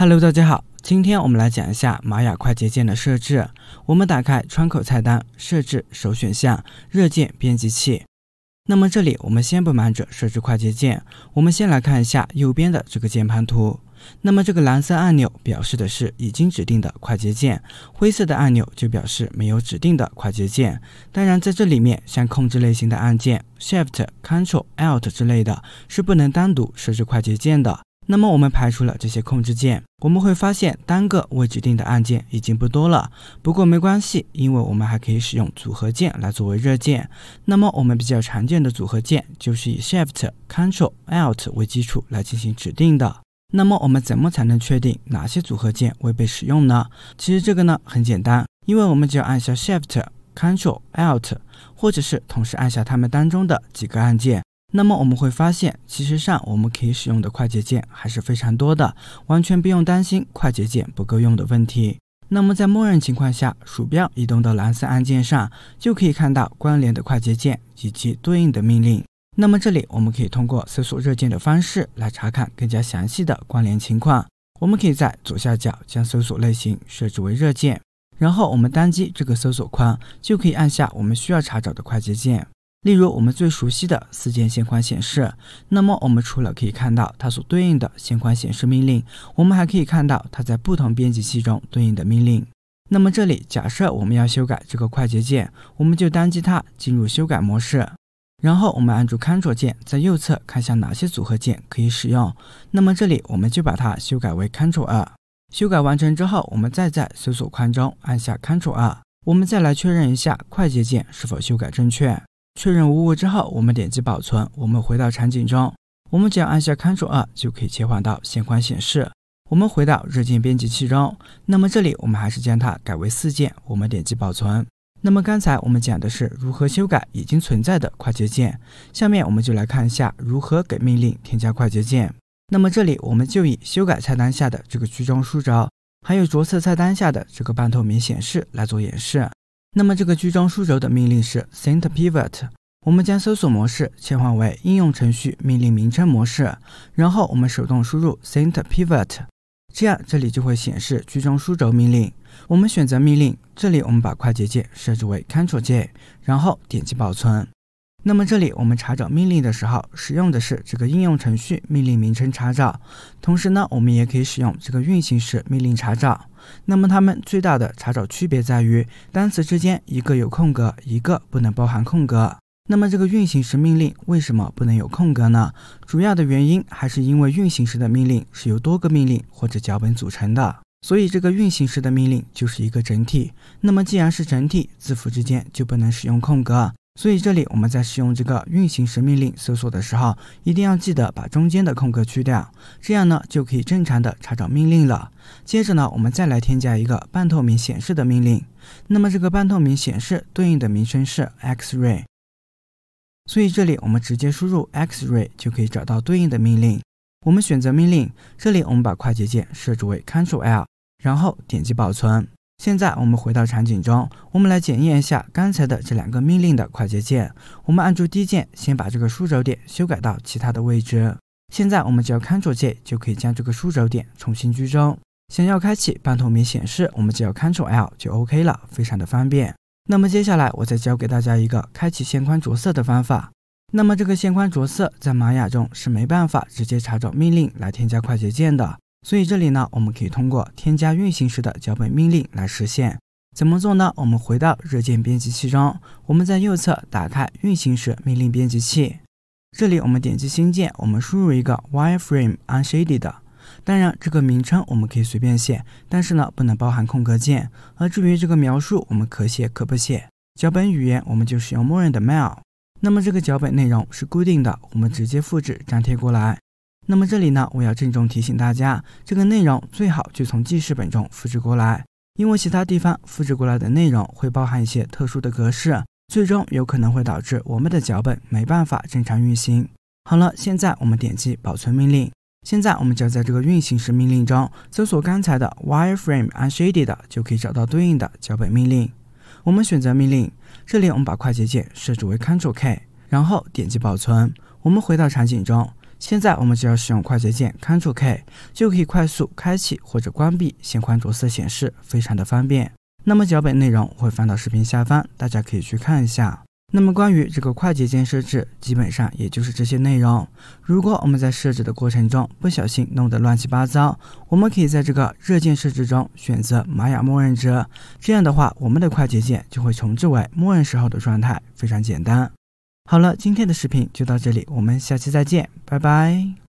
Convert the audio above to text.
Hello，大家好，今天我们来讲一下玛雅快捷键的设置。我们打开窗口菜单，设置，首选项，热键编辑器。那么这里我们先不忙着设置快捷键，我们先来看一下右边的这个键盘图。那么这个蓝色按钮表示的是已经指定的快捷键，灰色的按钮就表示没有指定的快捷键。当然在这里面，像控制类型的按键，Shift、Control、Alt 之类的，是不能单独设置快捷键的。那么我们排除了这些控制键，我们会发现单个未指定的按键已经不多了。不过没关系，因为我们还可以使用组合键来作为热键。那么我们比较常见的组合键就是以 Shift、c t r l Alt 为基础来进行指定的。那么我们怎么才能确定哪些组合键未被使用呢？其实这个呢很简单，因为我们只要按下 Shift、c t r l Alt，或者是同时按下它们当中的几个按键。那么我们会发现，其实上我们可以使用的快捷键还是非常多的，完全不用担心快捷键不够用的问题。那么在默认情况下，鼠标移动到蓝色按键上，就可以看到关联的快捷键以及对应的命令。那么这里我们可以通过搜索热键的方式来查看更加详细的关联情况。我们可以在左下角将搜索类型设置为热键，然后我们单击这个搜索框，就可以按下我们需要查找的快捷键。例如，我们最熟悉的四键线宽显示。那么，我们除了可以看到它所对应的线宽显示命令，我们还可以看到它在不同编辑器中对应的命令。那么，这里假设我们要修改这个快捷键，我们就单击它进入修改模式，然后我们按住 Ctrl 键，在右侧看一下哪些组合键可以使用。那么，这里我们就把它修改为 Ctrl 二。修改完成之后，我们再在搜索框中按下 Ctrl 二，我们再来确认一下快捷键是否修改正确。确认无误之后，我们点击保存。我们回到场景中，我们只要按下 Ctrl 二就可以切换到线框显示。我们回到日键编辑器中，那么这里我们还是将它改为四键。我们点击保存。那么刚才我们讲的是如何修改已经存在的快捷键，下面我们就来看一下如何给命令添加快捷键。那么这里我们就以修改菜单下的这个居中竖轴，还有着色菜单下的这个半透明显示来做演示。那么这个居中竖轴的命令是 Center Pivot。我们将搜索模式切换为应用程序命令名称模式，然后我们手动输入 Center Pivot，这样这里就会显示居中竖轴命令。我们选择命令，这里我们把快捷键设置为 Ctrl 键，然后点击保存。那么这里我们查找命令的时候，使用的是这个应用程序命令名称查找。同时呢，我们也可以使用这个运行时命令查找。那么它们最大的查找区别在于，单词之间一个有空格，一个不能包含空格。那么这个运行时命令为什么不能有空格呢？主要的原因还是因为运行时的命令是由多个命令或者脚本组成的，所以这个运行时的命令就是一个整体。那么既然是整体，字符之间就不能使用空格。所以这里我们在使用这个运行时命令搜索的时候，一定要记得把中间的空格去掉，这样呢就可以正常的查找命令了。接着呢，我们再来添加一个半透明显示的命令。那么这个半透明显示对应的名称是 Xray，所以这里我们直接输入 Xray 就可以找到对应的命令。我们选择命令，这里我们把快捷键设置为 Ctrl L，然后点击保存。现在我们回到场景中，我们来检验一下刚才的这两个命令的快捷键。我们按住 D 键，先把这个枢轴点修改到其他的位置。现在我们只要 Ctrl 键就可以将这个枢轴点重新居中。想要开启半透明显示，我们只要 Ctrl L 就 OK 了，非常的方便。那么接下来我再教给大家一个开启线宽着色的方法。那么这个线宽着色在玛雅中是没办法直接查找命令来添加快捷键的。所以这里呢，我们可以通过添加运行时的脚本命令来实现。怎么做呢？我们回到热键编辑器中，我们在右侧打开运行时命令编辑器。这里我们点击新建，我们输入一个 wireframe unshaded。当然，这个名称我们可以随便写，但是呢，不能包含空格键。而至于这个描述，我们可写可不写。脚本语言我们就使用默认的 Mel。那么这个脚本内容是固定的，我们直接复制粘贴过来。那么这里呢，我要郑重提醒大家，这个内容最好就从记事本中复制过来，因为其他地方复制过来的内容会包含一些特殊的格式，最终有可能会导致我们的脚本没办法正常运行。好了，现在我们点击保存命令。现在我们就要在这个运行时命令中搜索刚才的 wireframe unshaded 的，就可以找到对应的脚本命令。我们选择命令，这里我们把快捷键设置为 Ctrl K，然后点击保存。我们回到场景中。现在我们只要使用快捷键 Ctrl K，就可以快速开启或者关闭线宽着色显示，非常的方便。那么脚本内容我会放到视频下方，大家可以去看一下。那么关于这个快捷键设置，基本上也就是这些内容。如果我们在设置的过程中不小心弄得乱七八糟，我们可以在这个热键设置中选择玛雅默认值，这样的话我们的快捷键就会重置为默认时候的状态，非常简单。好了，今天的视频就到这里，我们下期再见，拜拜。